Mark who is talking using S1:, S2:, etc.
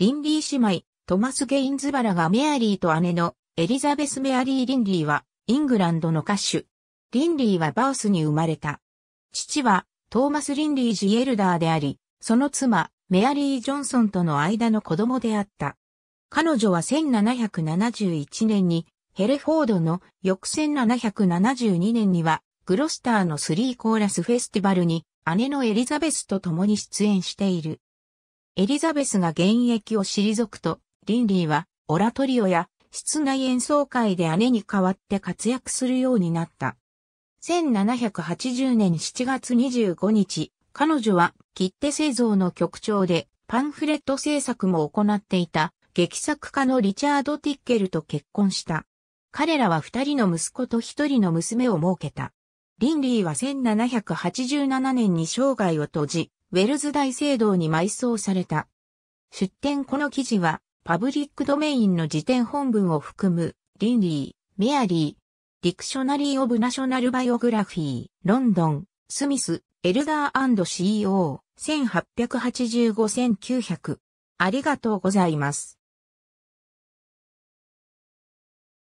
S1: リンリー姉妹、トマス・ゲインズバラがメアリーと姉のエリ
S2: ザベス・メアリー・リンリーはイングランドの歌手。リンリーはバースに生まれた。父はトーマス・リンリー・ジ・エルダーであり、その妻、メアリー・ジョンソンとの間の子供であった。彼女は1771年にヘレフォードの翌1772年にはグロスターのスリーコーラスフェスティバルに姉のエリザベスと共に出演している。エリザベスが現役を退くと、リンリーは、オラトリオや、室内演奏会で姉に代わって活躍するようになった。1780年7月25日、彼女は切手製造の局長でパンフレット制作も行っていた劇作家のリチャード・ティッケルと結婚した。彼らは二人の息子と一人の娘を設けた。リンリーは1787年に生涯を閉じ、ウェルズ大聖堂に埋葬された。出典この記事は、パブリックドメインの辞典本文を含む、リンリー、メアリー、ディクショナリー・オブ・ナショナル・バイオグラフィー、ロンドン、スミス、エルダー &CEO、1885-1900。
S1: ありがとうございます。